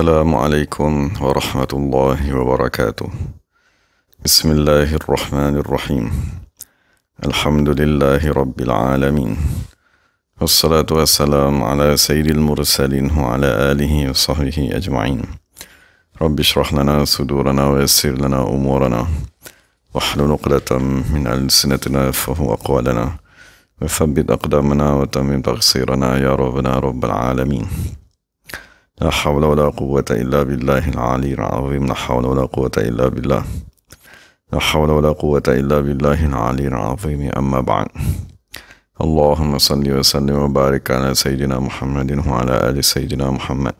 السلام عليكم ورحمة الله وبركاته بسم الله الرحمن الرحيم الحمد لله رب العالمين والصلاة والسلام على سيد المرسلين وعلى آله وصحبه أجمعين رب اشرح لنا صدورنا ويسر لنا أمورنا وحل نقلة من ألسنتنا فهو أقوالنا وثبت أقدامنا وتمم تقصيرنا يا ربنا رب العالمين لا حول ولا قوة إلا بالله العلي العظيم لا حول ولا قوة إلا بالله لا حول ولا قوة إلا بالله العلي العظيم أما بعد اللهم صل وسلم وبارك على سيدنا محمد وعلى آل سيدنا محمد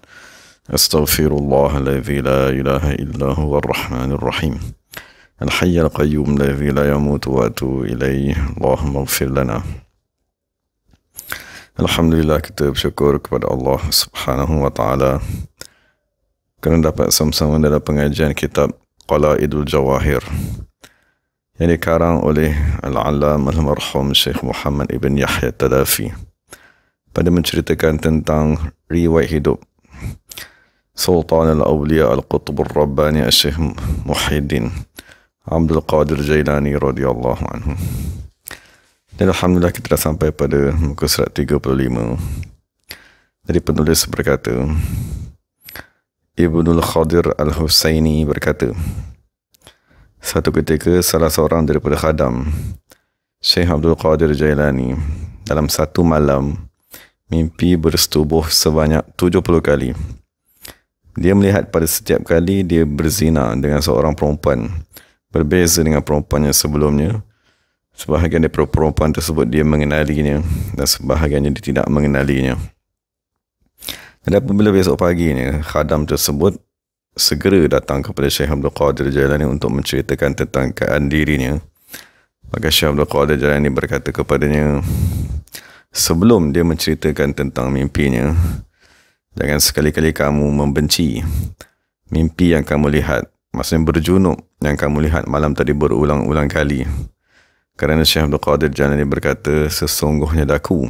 أستغفر الله الذي لا إله إلا هو الرحمن الرحيم الحي القيوم الذي لا يموت وأتوب إليه اللهم اغفر لنا Alhamdulillah kita bersyukur kepada Allah Subhanahu wa taala kerana dapat sama-sama dalam pengajian kitab Qalaidul Jawahir yang dikarang oleh Al-Alam Al-Marhum Syekh Muhammad Ibn Yahya Tadafi pada menceritakan tentang riwayat hidup Sultan Al-Awliya Al-Qutbur Rabbani Syekh Muhyiddin Abdul Qadir Jailani radhiyallahu anhu. Dan Alhamdulillah kita dah sampai pada muka surat 35. Dari penulis berkata, Ibnul Khadir Al-Husaini berkata, Satu ketika salah seorang daripada khadam, Syekh Abdul Qadir Jailani, dalam satu malam, mimpi bersetubuh sebanyak 70 kali. Dia melihat pada setiap kali dia berzina dengan seorang perempuan, berbeza dengan perempuan yang sebelumnya, sebahagian daripada perempuan tersebut dia mengenalinya dan sebahagiannya dia tidak mengenalinya. Dan apabila besok paginya, khadam tersebut segera datang kepada Syekh Abdul Qadir Jalani untuk menceritakan tentang keadaan dirinya. Maka Syekh Abdul Qadir Jalani berkata kepadanya, sebelum dia menceritakan tentang mimpinya, jangan sekali-kali kamu membenci mimpi yang kamu lihat. Maksudnya berjunub yang kamu lihat malam tadi berulang-ulang kali kerana Syekh Abdul Qadir Janani berkata, sesungguhnya daku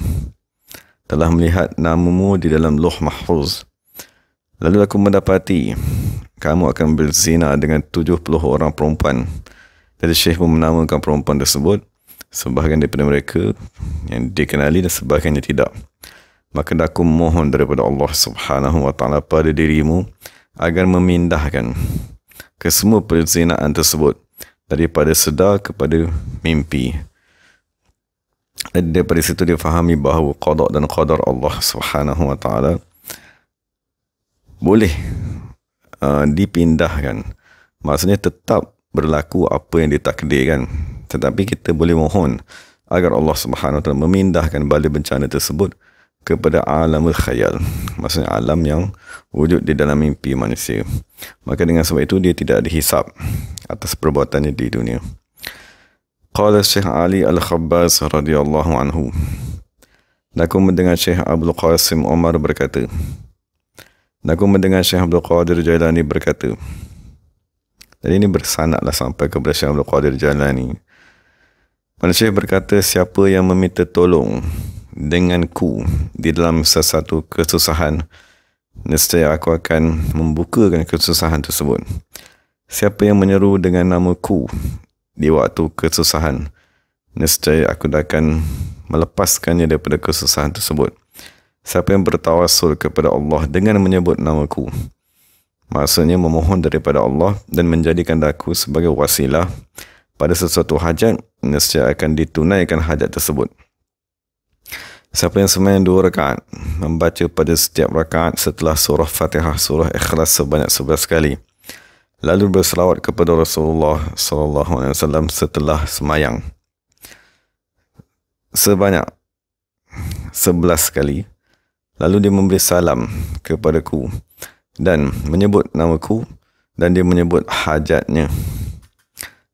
telah melihat namamu di dalam loh mahfuz. Lalu aku mendapati kamu akan berzina dengan 70 orang perempuan. Jadi Syekh pun menamakan perempuan tersebut. Sebahagian daripada mereka yang dikenali dan sebahagian yang tidak. Maka Daku mohon daripada Allah subhanahu wa ta'ala pada dirimu agar memindahkan kesemua perzinaan tersebut daripada sedar kepada mimpi. Dan daripada situ dia fahami bahawa qada dan qadar Allah Subhanahu wa taala boleh uh, dipindahkan. Maksudnya tetap berlaku apa yang ditakdirkan. Tetapi kita boleh mohon agar Allah Subhanahu wa taala memindahkan bala bencana tersebut kepada alam khayal. Maksudnya alam yang wujud di dalam mimpi manusia. Maka dengan sebab itu dia tidak dihisap atas perbuatannya di dunia. Qala Syekh Ali Al-Khabbaz radhiyallahu anhu. Naku mendengar Syekh Abdul Qasim Omar berkata. Naku mendengar Syekh Abdul Qadir Jailani berkata. Jadi ini bersanaklah sampai kepada Syekh Abdul Qadir Jalani. Manusia berkata, siapa yang meminta tolong dengan ku di dalam sesuatu kesusahan, nescaya aku akan membukakan kesusahan tersebut. Siapa yang menyeru dengan nama ku di waktu kesusahan, nescaya aku akan melepaskannya daripada kesusahan tersebut. Siapa yang bertawasul kepada Allah dengan menyebut nama ku, maksudnya memohon daripada Allah dan menjadikan aku sebagai wasilah pada sesuatu hajat, nescaya akan ditunaikan hajat tersebut. Siapa yang sembahyang dua rakaat membaca pada setiap rakaat setelah surah Fatihah surah Ikhlas sebanyak sebelas kali lalu berselawat kepada Rasulullah SAW setelah semayang sebanyak sebelas kali lalu dia memberi salam kepadaku dan menyebut namaku dan dia menyebut hajatnya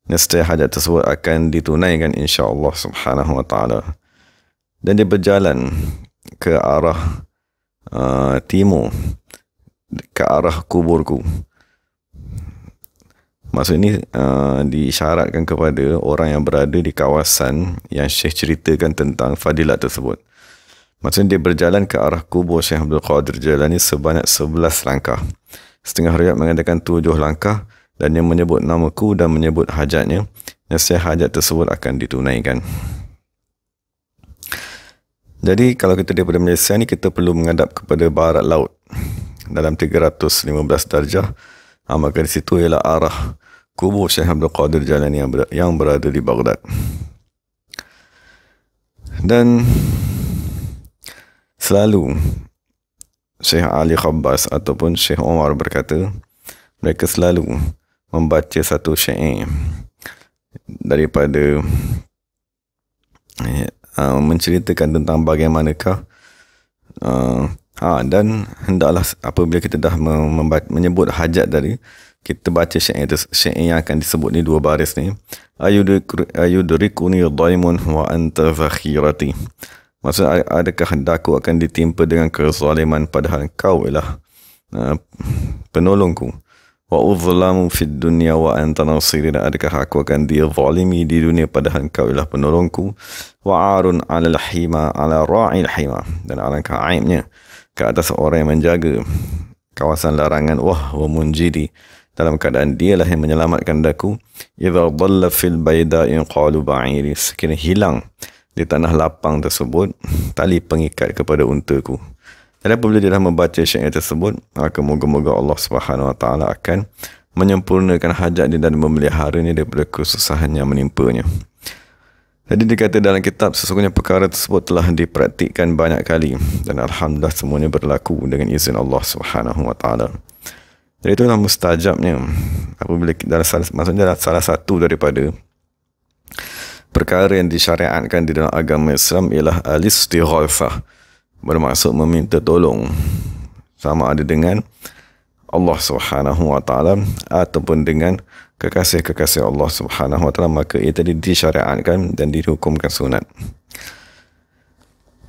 Nesta hajat tersebut akan ditunaikan insya-Allah subhanahu wa taala dan dia berjalan ke arah uh, timur ke arah kuburku maksud ini uh, diisyaratkan kepada orang yang berada di kawasan yang Syekh ceritakan tentang fadilat tersebut maksudnya dia berjalan ke arah kubur Syekh Abdul Qadir ini sebanyak 11 langkah setengah riwayat mengatakan 7 langkah dan yang menyebut namaku dan menyebut hajatnya nasihat hajat tersebut akan ditunaikan jadi kalau kita daripada Malaysia ni kita perlu menghadap kepada barat laut dalam 315 darjah. Ha, maka di situ ialah arah kubur Syekh Abdul Qadir jalan yang, ber- yang berada di Baghdad. Dan selalu Syekh Ali Khabbas ataupun Syekh Omar berkata mereka selalu membaca satu syair daripada eh, Ah, menceritakan tentang bagaimanakah uh, ha, dan hendaklah apabila kita dah menyebut hajat dari kita baca syair, syair yang akan disebut ni dua baris ni ayudrikuni daimun wa anta zakhirati maksud adakah hendakku akan ditimpa dengan kezaliman padahal kau ialah uh, penolongku Wa uzlamu fi dunya wa anta nasirin adakah aku akan dia zalimi di dunia padahal kau ialah penolongku wa arun ala hima ala ra'il hima dan alangkah aibnya ke atas orang yang menjaga kawasan larangan wah wa munjidi dalam keadaan dialah yang menyelamatkan daku idza dhalla fil bayda in qalu ba'iri sekiranya hilang di tanah lapang tersebut tali pengikat kepada untaku dan apabila dia dah membaca syair tersebut, maka moga-moga Allah Subhanahu Wa Taala akan menyempurnakan hajat dia dan memeliharanya daripada kesusahan yang menimpanya. Jadi dikata dalam kitab sesungguhnya perkara tersebut telah dipraktikkan banyak kali dan alhamdulillah semuanya berlaku dengan izin Allah Subhanahu Wa Taala. Jadi itulah mustajabnya apabila dalam salah, maksudnya adalah salah satu daripada perkara yang disyariatkan di dalam agama Islam ialah al-istighfar bermaksud meminta tolong sama ada dengan Allah Subhanahu Wa Taala ataupun dengan kekasih-kekasih Allah Subhanahu Wa Taala maka ia tadi disyariatkan dan dihukumkan sunat.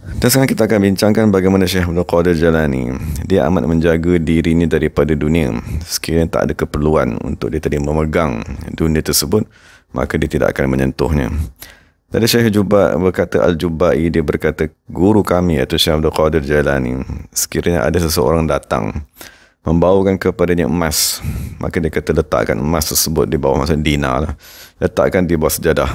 Dan sekarang kita akan bincangkan bagaimana Syekh Abdul Qadir Jalani dia amat menjaga dirinya daripada dunia sekiranya tak ada keperluan untuk dia tadi memegang dunia tersebut maka dia tidak akan menyentuhnya. Tadi Syekh Juba berkata Al-Jubai dia berkata guru kami iaitu Syekh Abdul Qadir Jailani sekiranya ada seseorang datang membawakan kepadanya emas maka dia kata letakkan emas tersebut di bawah maksudnya dina lah letakkan di bawah sejadah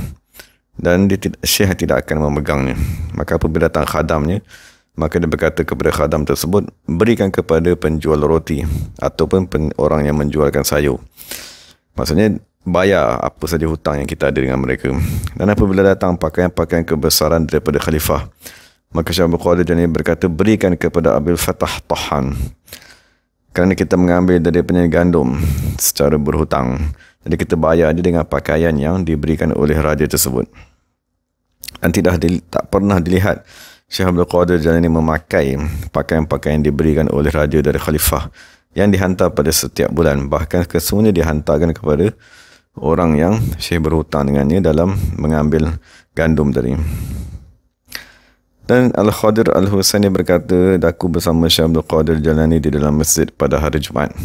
dan dia tidak, Syekh tidak akan memegangnya maka apabila datang khadamnya maka dia berkata kepada khadam tersebut berikan kepada penjual roti ataupun pen, orang yang menjualkan sayur maksudnya bayar apa saja hutang yang kita ada dengan mereka. Dan apabila datang pakaian-pakaian kebesaran daripada khalifah, maka Syekh Abu Qadir Jani berkata, berikan kepada Abil Fatah Tahan. Kerana kita mengambil dari penyanyi gandum secara berhutang. Jadi kita bayar dia dengan pakaian yang diberikan oleh raja tersebut. Dan tidak di, tak pernah dilihat Syekh Abdul Qadir Jalani memakai pakaian-pakaian yang diberikan oleh raja dari khalifah yang dihantar pada setiap bulan. Bahkan kesemuanya dihantarkan kepada orang yang Syekh berhutang dengannya dalam mengambil gandum dari Dan Al-Khadir Al-Husani berkata, Daku bersama Syekh Abdul Qadir Jalani di dalam masjid pada hari Jumaat.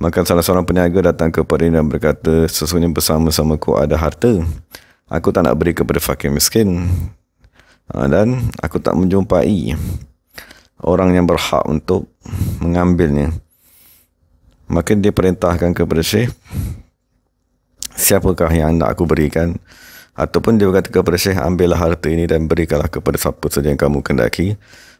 Maka salah seorang peniaga datang kepada dan berkata, Sesungguhnya bersama-sama ku ada harta. Aku tak nak beri kepada fakir miskin. Ah, dan aku tak menjumpai orang yang berhak untuk mengambilnya. Maka dia perintahkan kepada Syekh siapakah yang nak aku berikan ataupun dia berkata kepada Syekh ambillah harta ini dan berikanlah kepada siapa saja yang kamu kendaki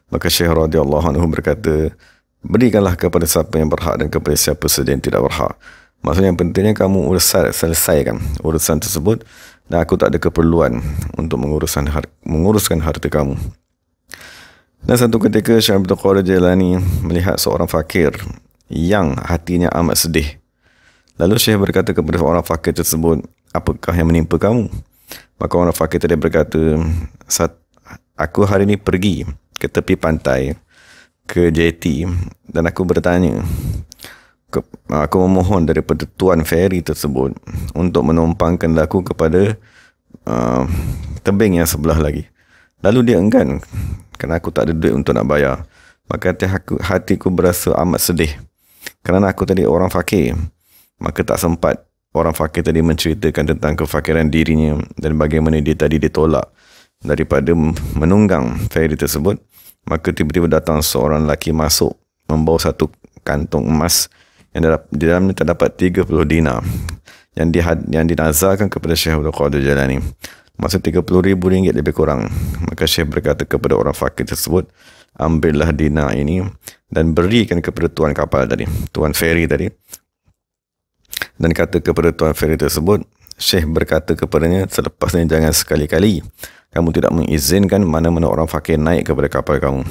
maka Syekh radhiyallahu anhu berkata berikanlah kepada siapa yang berhak dan kepada siapa saja yang tidak berhak maksudnya yang pentingnya kamu urusan selesaikan urusan tersebut dan aku tak ada keperluan untuk menguruskan menguruskan harta kamu dan satu ketika Syekh Abdul Qadir Jailani melihat seorang fakir yang hatinya amat sedih Lalu Syekh berkata kepada orang fakir tersebut, apakah yang menimpa kamu? Maka orang fakir tadi berkata, aku hari ini pergi ke tepi pantai, ke JT dan aku bertanya, aku memohon daripada tuan feri tersebut untuk menumpangkan aku kepada uh, tebing yang sebelah lagi. Lalu dia enggan kerana aku tak ada duit untuk nak bayar. Maka hati hatiku berasa amat sedih kerana aku tadi orang fakir maka tak sempat orang fakir tadi menceritakan tentang kefakiran dirinya dan bagaimana dia tadi ditolak daripada menunggang feri tersebut maka tiba-tiba datang seorang lelaki masuk membawa satu kantong emas yang dalam, di dalamnya terdapat 30 dina yang di, yang dinazarkan kepada Syekh Abdul Qadir Jalani masa 30 ribu ringgit lebih kurang maka Syekh berkata kepada orang fakir tersebut ambillah dina ini dan berikan kepada tuan kapal tadi tuan feri tadi dan kata kepada Tuan Ferry tersebut, Syekh berkata kepadanya, selepasnya jangan sekali-kali kamu tidak mengizinkan mana-mana orang fakir naik kepada kapal kamu.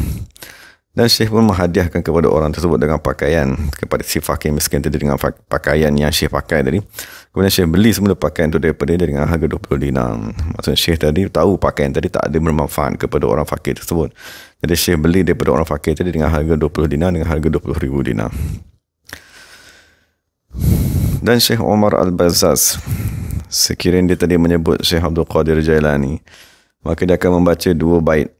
Dan Syekh pun menghadiahkan kepada orang tersebut dengan pakaian kepada si fakir miskin tadi dengan pakaian yang Syekh pakai tadi. Kemudian Syekh beli semula pakaian itu daripada dia dengan harga 20 dinar. Maksudnya Syekh tadi tahu pakaian tadi tak ada bermanfaat kepada orang fakir tersebut. Jadi Syekh beli daripada orang fakir tadi dengan harga 20 dinar dengan harga 20 ribu dinar dan Syekh Omar Al-Bazaz sekiranya dia tadi menyebut Syekh Abdul Qadir Jailani maka dia akan membaca dua bait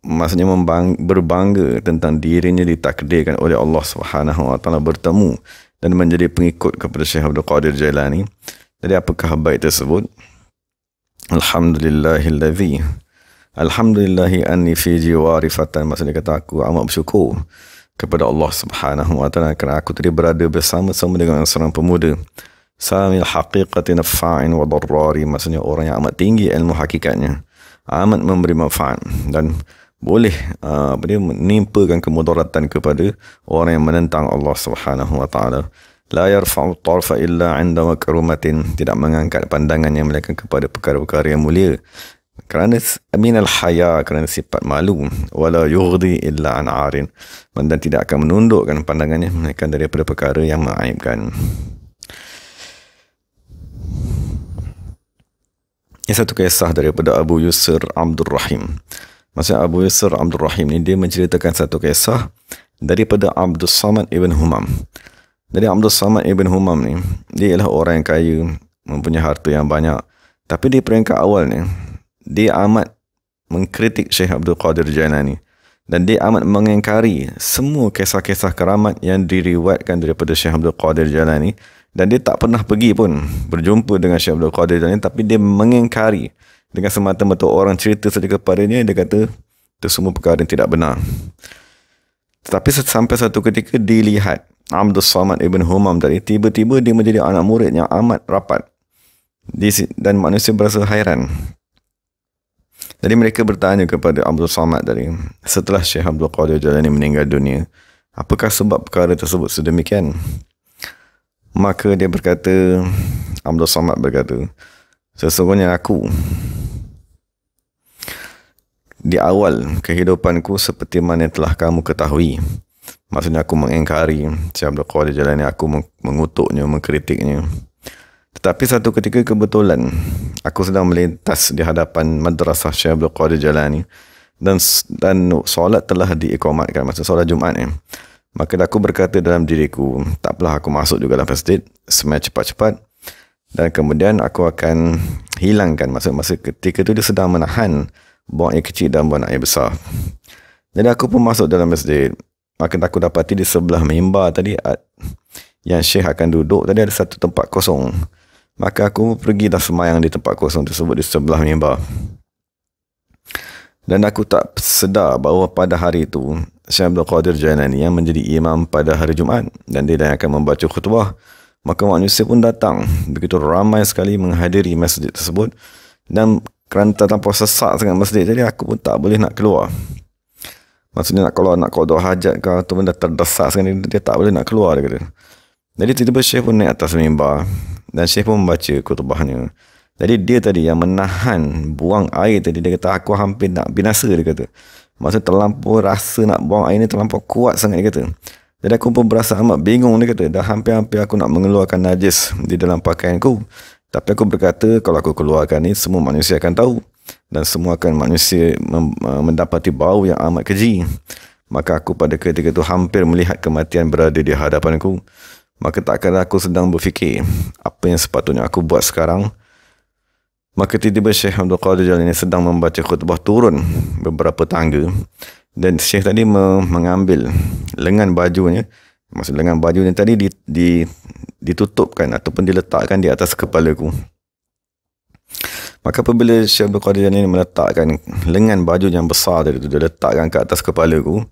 maksudnya membang- berbangga tentang dirinya ditakdirkan oleh Allah Subhanahu Wa Taala bertemu dan menjadi pengikut kepada Syekh Abdul Qadir Jailani jadi apakah bait tersebut Alhamdulillahillazi Alhamdulillahi anni fi jiwari fatan maksudnya kata aku amat bersyukur kepada Allah Subhanahu wa taala kerana aku tadi berada bersama-sama dengan seorang pemuda samil haqiqati naf'in wa darrari maksudnya orang yang amat tinggi ilmu hakikatnya amat memberi manfaat dan boleh uh, apa dia menimpakan kemudaratan kepada orang yang menentang Allah Subhanahu wa taala la yarfa'u tarfa illa 'inda makrumatin tidak mengangkat pandangannya melainkan kepada perkara-perkara yang mulia kerana min al haya kerana sifat malu wala yughdi illa an arin dan tidak akan menundukkan pandangannya menaikkan daripada perkara yang mengaibkan ini satu kisah daripada Abu Yusr Abdul Rahim Masa Abu Yusr Abdul Rahim ni dia menceritakan satu kisah daripada Abdul Samad Ibn Humam Dari Abdul Samad Ibn Humam ni dia ialah orang yang kaya mempunyai harta yang banyak tapi di peringkat awal ni dia amat mengkritik Syekh Abdul Qadir Jailani dan dia amat mengingkari semua kisah-kisah keramat yang diriwayatkan daripada Syekh Abdul Qadir Jailani dan dia tak pernah pergi pun berjumpa dengan Syekh Abdul Qadir Jailani tapi dia mengingkari dengan semata-mata orang cerita saja kepadanya dia kata itu semua perkara yang tidak benar tetapi sampai satu ketika dilihat Abdul Samad Ibn Humam tadi tiba-tiba dia menjadi anak murid yang amat rapat dan manusia berasa hairan jadi mereka bertanya kepada Abdul Samad tadi, setelah Syekh Abdul Qadir Jalani meninggal dunia, apakah sebab perkara tersebut sedemikian? Maka dia berkata, Abdul Samad berkata, sesungguhnya aku di awal kehidupanku seperti mana yang telah kamu ketahui. Maksudnya aku mengingkari Syekh Abdul Qadir Jalani, aku mengutuknya, mengkritiknya. Tetapi satu ketika kebetulan aku sedang melintas di hadapan madrasah Syekh Abdul Qadir Jalani dan dan solat telah diikomatkan masa solat Jumaat ni. Eh. Maka aku berkata dalam diriku, tak apalah aku masuk juga dalam masjid, semai cepat-cepat dan kemudian aku akan hilangkan masa-masa ketika tu dia sedang menahan buang air kecil dan buang air besar. Jadi aku pun masuk dalam masjid. Maka aku dapati di sebelah mimbar tadi yang Syekh akan duduk tadi ada satu tempat kosong. Maka aku pergi dah semayang di tempat kosong tersebut di sebelah mimbar. Dan aku tak sedar bahawa pada hari itu, Syed Abdul Qadir Jainani yang menjadi imam pada hari Jumaat dan dia yang akan membaca khutbah, maka manusia pun datang. Begitu ramai sekali menghadiri masjid tersebut dan kerana terlampau sesak dengan masjid, jadi aku pun tak boleh nak keluar. Maksudnya nak keluar, nak kodoh hajat ke, tu pun dah terdesak sekali, dia tak boleh nak keluar. Dia kata. Jadi tiba-tiba Syed pun naik atas mimbar dan Syekh pun baca kutubahnya. Jadi dia tadi yang menahan buang air tadi dia kata aku hampir nak binasa dia kata. Maksudnya terlampau rasa nak buang air ni terlampau kuat sangat dia kata. Jadi aku pun berasa amat bingung dia kata dah hampir-hampir aku nak mengeluarkan najis di dalam pakaianku. Tapi aku berkata kalau aku keluarkan ni semua manusia akan tahu dan semua akan manusia eh, mendapati bau yang amat keji. Maka aku pada ketika itu hampir melihat kematian berada di hadapanku maka takkan aku sedang berfikir apa yang sepatutnya aku buat sekarang. Maka tiba-tiba Syekh Abdul Qadir Jalil ini sedang membaca khutbah turun beberapa tangga dan Syekh tadi mengambil lengan bajunya maksud lengan bajunya tadi di, di, ditutupkan ataupun diletakkan di atas kepalaku. Maka apabila Syekh Abdul Qadir Jalil ini meletakkan lengan baju yang besar tadi tu dia letakkan ke atas kepalaku,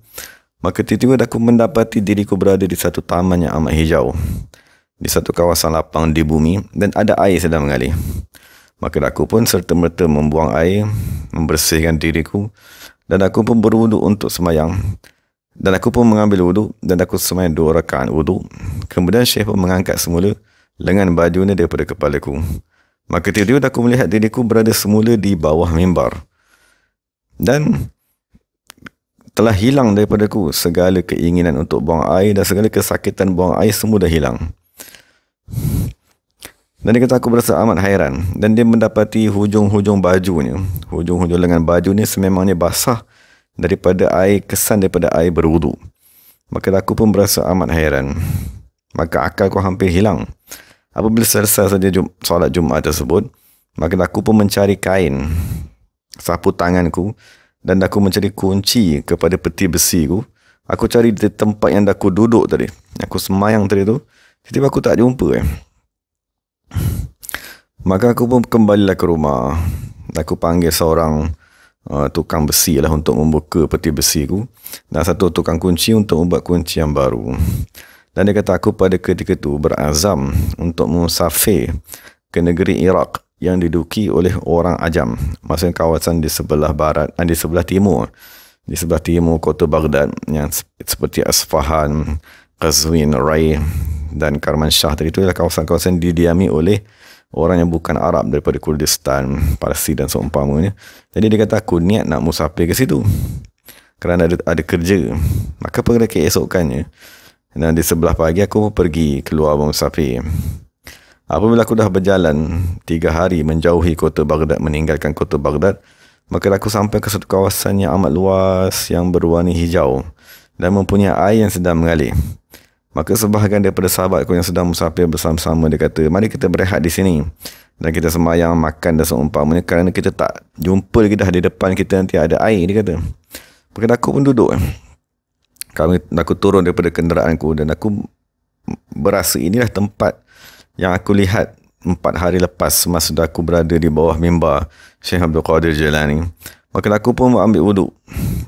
Maka tiba-tiba aku mendapati diriku berada di satu taman yang amat hijau. Di satu kawasan lapang di bumi dan ada air sedang mengalir. Maka aku pun serta-merta membuang air, membersihkan diriku dan aku pun berwuduk untuk semayang. Dan aku pun mengambil wuduk dan aku semayang dua rakaan wuduk. Kemudian Syekh pun mengangkat semula lengan bajunya daripada kepalaku. Maka tiba-tiba aku melihat diriku berada semula di bawah mimbar. Dan telah hilang daripada ku segala keinginan untuk buang air dan segala kesakitan buang air semua dah hilang. Dan dia kata aku berasa amat hairan dan dia mendapati hujung-hujung bajunya, hujung-hujung lengan baju ni sememangnya basah daripada air kesan daripada air berwudu. Maka aku pun berasa amat hairan. Maka akal ku hampir hilang. Apabila selesai saja jum- solat Jumaat tersebut, maka aku pun mencari kain sapu tanganku dan aku mencari kunci kepada peti besi ku. Aku cari di tempat yang aku duduk tadi. Aku semayang tadi tu. Tiba-tiba aku tak jumpa eh. Maka aku pun kembalilah ke rumah. Aku panggil seorang uh, tukang besi lah untuk membuka peti besi ku. Dan satu tukang kunci untuk membuat kunci yang baru. Dan dia kata aku pada ketika tu berazam untuk musafir ke negeri Iraq yang diduki oleh orang Ajam. Maksudnya kawasan di sebelah barat, eh, di sebelah timur. Di sebelah timur kota Baghdad yang seperti Asfahan, Qazwin, Rai dan Karmansyah tadi itu adalah kawasan-kawasan didiami oleh orang yang bukan Arab daripada Kurdistan, Parsi dan seumpamanya. Jadi dia kata aku niat nak musafir ke situ kerana ada, ada kerja. Maka pada esokannya. dan di sebelah pagi aku pergi keluar musafir. Apabila aku dah berjalan tiga hari menjauhi kota Baghdad, meninggalkan kota Baghdad, maka aku sampai ke satu kawasan yang amat luas, yang berwarna hijau dan mempunyai air yang sedang mengalir. Maka sebahagian daripada sahabatku yang sedang musafir bersama-sama, dia kata, mari kita berehat di sini dan kita semayang, makan dan seumpamanya kerana kita tak jumpa lagi dah di depan kita nanti ada air, dia kata. Maka aku pun duduk. Kami, aku turun daripada kenderaanku dan aku berasa inilah tempat yang aku lihat empat hari lepas semasa aku berada di bawah mimba Syekh Abdul Qadir Jilani. Maka aku pun ambil wuduk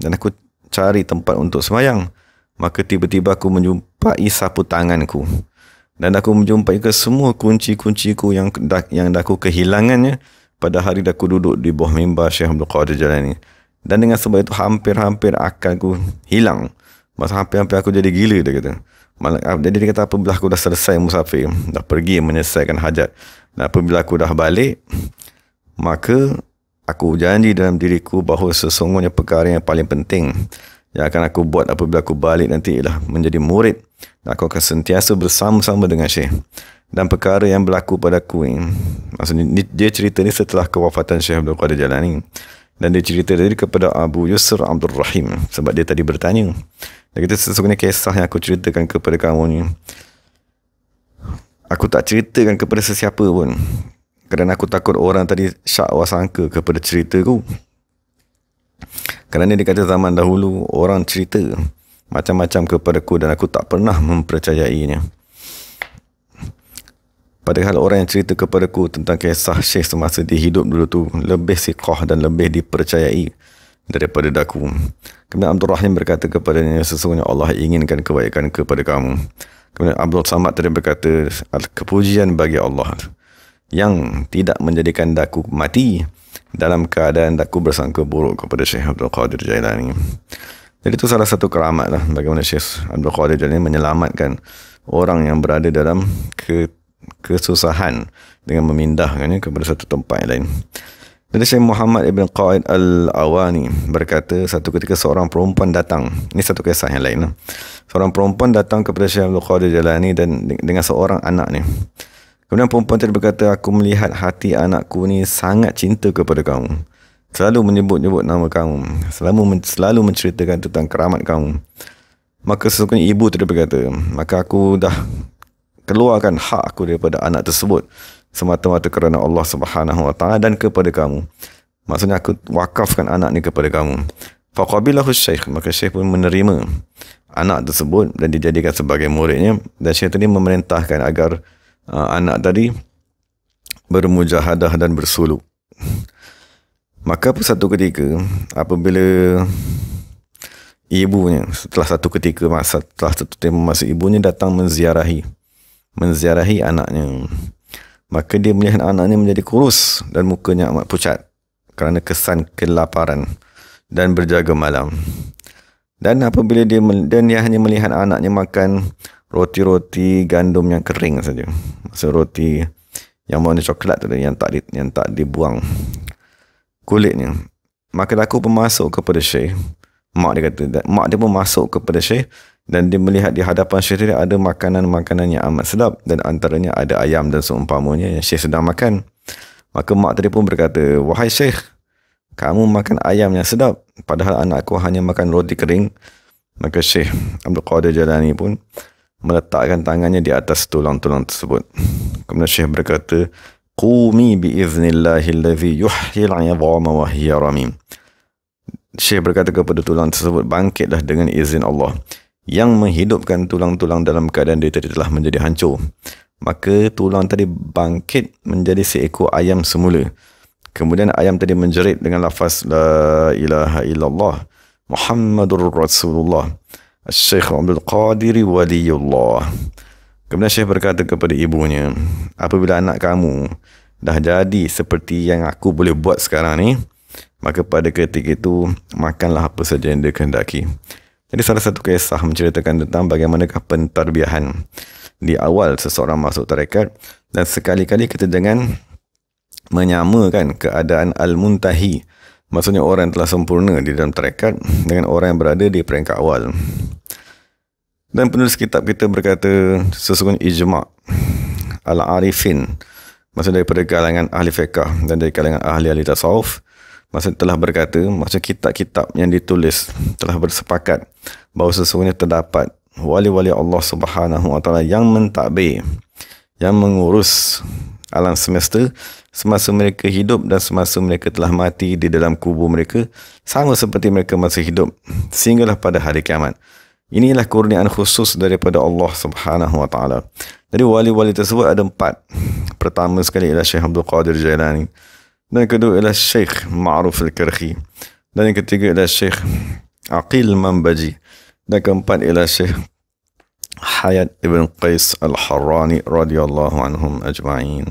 dan aku cari tempat untuk semayang. Maka tiba-tiba aku menjumpai sapu tanganku. Dan aku menjumpai ke semua kunci-kunciku yang dah, yang aku kehilangannya pada hari aku duduk di bawah mimba Syekh Abdul Qadir Jalani. Dan dengan sebab itu hampir-hampir akalku hilang. Masa hampir-hampir aku jadi gila dia kata. Ah, jadi dia kata apabila aku dah selesai musafir dah pergi menyelesaikan hajat dan apabila aku dah balik maka aku janji dalam diriku bahawa sesungguhnya perkara yang paling penting yang akan aku buat apabila aku balik nanti ialah menjadi murid dan aku akan sentiasa bersama-sama dengan Syekh dan perkara yang berlaku pada aku maksudnya dia cerita ni setelah kewafatan Syekh Abdul Qadir Jalani dan dia cerita tadi kepada Abu Yusr Abdul Rahim sebab dia tadi bertanya tak kita sesungguhnya kisah yang aku ceritakan kepada kamu ni. Aku tak ceritakan kepada sesiapa pun. Kerana aku takut orang tadi syak wasangka kepada ceritaku. Kerana dia kata zaman dahulu orang cerita macam-macam kepada ku dan aku tak pernah mempercayainya. Padahal orang yang cerita kepada ku tentang kisah Syekh semasa dihidup dulu tu lebih siqah dan lebih dipercayai daripada daku. Kemudian Abdul Rahim berkata kepadanya, sesungguhnya Allah inginkan kebaikan kepada kamu. Kemudian Abdul Samad tadi berkata, kepujian bagi Allah yang tidak menjadikan daku mati dalam keadaan daku bersangka buruk kepada Syekh Abdul Qadir Jailani. Jadi itu salah satu keramat lah bagaimana Syekh Abdul Qadir Jailani menyelamatkan orang yang berada dalam ke kesusahan dengan memindahkannya kepada satu tempat yang lain. Dan Syekh Muhammad Ibn Qaid Al-Awani berkata, satu ketika seorang perempuan datang. Ini satu kisah yang lain. Lah. Seorang perempuan datang kepada Syekh Abdul Qadir Jalani dan dengan seorang anak ni. Kemudian perempuan tadi berkata, aku melihat hati anakku ni sangat cinta kepada kamu. Selalu menyebut-nyebut nama kamu. Selalu, men- selalu menceritakan tentang keramat kamu. Maka sesungguhnya ibu tadi berkata, maka aku dah keluarkan hak aku daripada anak tersebut semata-mata kerana Allah Subhanahu wa taala dan kepada kamu. Maksudnya aku wakafkan anak ni kepada kamu. Faqabilahu Syekh, maka Syekh pun menerima anak tersebut dan dijadikan sebagai muridnya dan Syekh tadi memerintahkan agar uh, anak tadi bermujahadah dan bersuluk. Maka pada satu ketika apabila ibunya setelah satu ketika masa setelah satu tempoh masa ibunya datang menziarahi menziarahi anaknya. Maka dia melihat anaknya menjadi kurus dan mukanya amat pucat kerana kesan kelaparan dan berjaga malam. Dan apabila dia dan dia hanya melihat anaknya makan roti-roti gandum yang kering saja. Maksud roti yang warna coklat tu yang tak di, yang tak dibuang kulitnya. Maka aku pun masuk kepada Syekh. Mak dia kata, mak dia pun masuk kepada Syekh dan dia melihat di hadapan syekh tadi ada makanan-makanan yang amat sedap dan antaranya ada ayam dan seumpamanya yang syekh sedang makan. Maka mak tadi pun berkata, Wahai syekh, kamu makan ayam yang sedap padahal anakku hanya makan roti kering. Maka syekh Abdul Qadir Jalani pun meletakkan tangannya di atas tulang-tulang tersebut. Kemudian syekh berkata, Qumi bi'iznillahillazi yuhyil azama wa hiya ramim. Syekh berkata kepada tulang tersebut, bangkitlah dengan izin Allah yang menghidupkan tulang-tulang dalam keadaan dia tadi telah menjadi hancur. Maka tulang tadi bangkit menjadi seekor ayam semula. Kemudian ayam tadi menjerit dengan lafaz La ilaha illallah Muhammadur Rasulullah Syekh Abdul Qadir Waliyullah Kemudian Syekh berkata kepada ibunya Apabila anak kamu dah jadi seperti yang aku boleh buat sekarang ni Maka pada ketika itu makanlah apa saja yang dia kehendaki jadi salah satu kisah menceritakan tentang bagaimana pentarbiahan di awal seseorang masuk tarekat dan sekali-kali kita jangan menyamakan keadaan al-muntahi maksudnya orang yang telah sempurna di dalam tarekat dengan orang yang berada di peringkat awal. Dan penulis kitab kita berkata sesungguhnya ijma' al-arifin maksudnya daripada kalangan ahli fiqah dan dari kalangan ahli-ahli tasawuf -ahli Maksudnya telah berkata, maksudnya kitab-kitab yang ditulis telah bersepakat bahawa sesungguhnya terdapat wali-wali Allah Subhanahu Wa Taala yang mentadbir, yang mengurus alam semesta semasa mereka hidup dan semasa mereka telah mati di dalam kubur mereka sama seperti mereka masih hidup sehinggalah pada hari kiamat. Inilah kurniaan khusus daripada Allah Subhanahu Wa Taala. Jadi wali-wali tersebut ada empat. Pertama sekali ialah Syekh Abdul Qadir Jailani. Dan yang kedua ialah Syekh Ma'ruf Al-Kirhi. Dan yang ketiga ialah Syekh Aqil Mambaji. Dan keempat ialah Syekh Hayat Ibn Qais Al-Harrani radhiyallahu anhum ajma'in.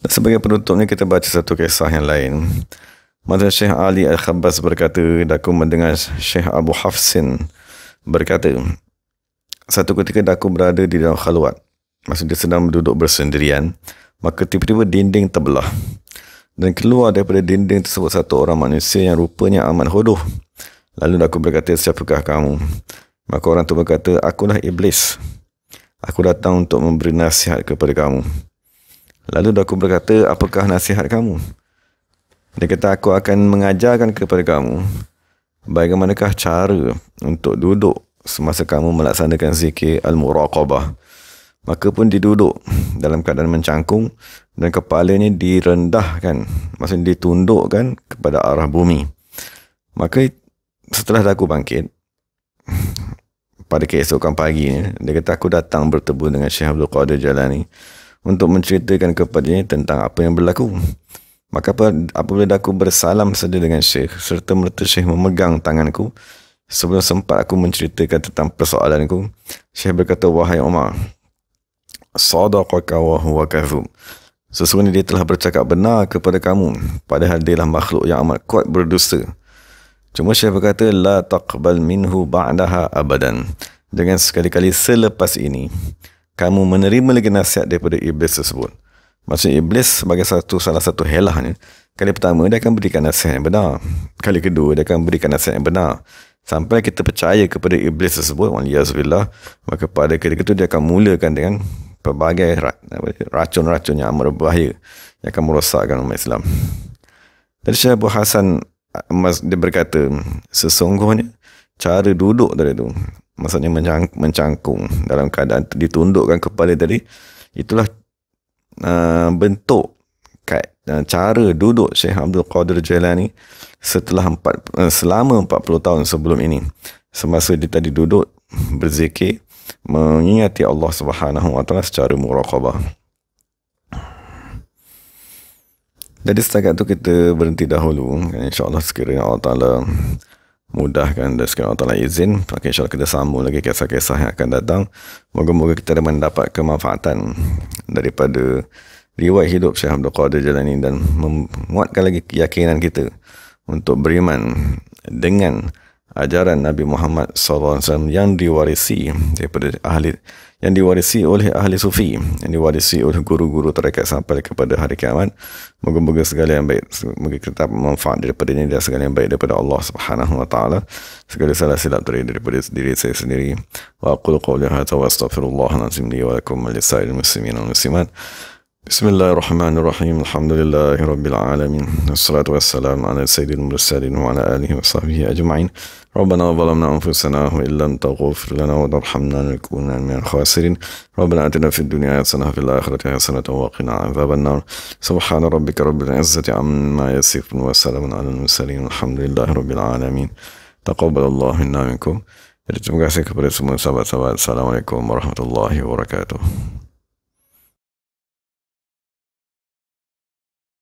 Dan sebagai ni kita baca satu kisah yang lain. Mata Syekh Ali Al-Khabbas berkata, Daku mendengar Syekh Abu Hafsin berkata, Satu ketika Daku berada di dalam khalwat. Maksudnya sedang duduk bersendirian. Maksudnya, Maka tiba-tiba dinding terbelah. Dan keluar daripada dinding tersebut satu orang manusia yang rupanya amat hodoh. Lalu aku berkata, siapakah kamu? Maka orang itu berkata, akulah iblis. Aku datang untuk memberi nasihat kepada kamu. Lalu aku berkata, apakah nasihat kamu? Dia kata, aku akan mengajarkan kepada kamu bagaimanakah cara untuk duduk semasa kamu melaksanakan zikir al-muraqabah. Maka pun dia duduk dalam keadaan mencangkung dan kepalanya direndahkan, maksudnya ditundukkan kepada arah bumi. Maka setelah aku bangkit, pada keesokan pagi dia kata aku datang bertemu dengan Syekh Abdul Qadir Jalani untuk menceritakan kepadanya tentang apa yang berlaku. Maka apabila aku bersalam saja dengan Syekh, serta merta Syekh memegang tanganku, sebelum sempat aku menceritakan tentang persoalanku, Syekh berkata, Wahai Omar, sadaqaka wa huwa kadhub sesungguhnya dia telah bercakap benar kepada kamu padahal dia lah makhluk yang amat kuat berdusta cuma saya berkata la taqbal minhu ba'daha abadan dengan sekali-kali selepas ini kamu menerima lagi nasihat daripada iblis tersebut maksud iblis sebagai satu salah satu helahnya kali pertama dia akan berikan nasihat yang benar kali kedua dia akan berikan nasihat yang benar sampai kita percaya kepada iblis tersebut wallahi maka pada ketika itu dia akan mulakan dengan pelbagai racun-racun yang amat berbahaya yang akan merosakkan umat Islam. Tadi Syekh Abu Hasan dia berkata, sesungguhnya cara duduk tadi tu, maksudnya mencangkung dalam keadaan ditundukkan kepala tadi, itulah uh, bentuk kait, uh, cara duduk Syekh Abdul Qadir Jailani setelah empat, uh, selama 40 tahun sebelum ini. Semasa dia tadi duduk berzikir, mengingati Allah Subhanahu wa taala secara muraqabah. Jadi setakat itu kita berhenti dahulu. Kan, Insya Allah sekiranya Allah Ta'ala mudahkan dan sekiranya Allah Ta'ala izin. Okay, Allah kita sambung lagi kisah-kisah yang akan datang. Moga-moga kita dapat mendapat kemanfaatan daripada riwayat hidup Syekh Abdul Qadir Jalani dan menguatkan lagi keyakinan kita untuk beriman dengan ajaran Nabi Muhammad SAW yang diwarisi daripada ahli yang diwarisi oleh ahli sufi yang diwarisi oleh guru-guru terdekat sampai kepada hari kiamat moga-moga segala yang baik moga kita manfaat daripada ini dan segala yang baik daripada Allah Subhanahu wa taala segala salah silap dari daripada diri saya sendiri wa aqulu qawli hadza wa astaghfirullah nazim wa lakum wa lisa'il muslimin wa muslimat بسم الله الرحمن الرحيم الحمد لله رب العالمين والصلاة والسلام على سيد المرسلين وعلى آله وصحبه أجمعين ربنا ظلمنا أنفسنا وإن لم تغفر لنا وترحمنا لنكون من الخاسرين ربنا آتنا في الدنيا حسنة وفي الآخرة حسنة وقنا عذاب النار سبحان ربك رب العزة عما يصفون وسلام على المرسلين الحمد لله رب العالمين تقبل الله منا منكم terima kasih kepada semua sahabat-sahabat. Assalamualaikum warahmatullahi wabarakatuh.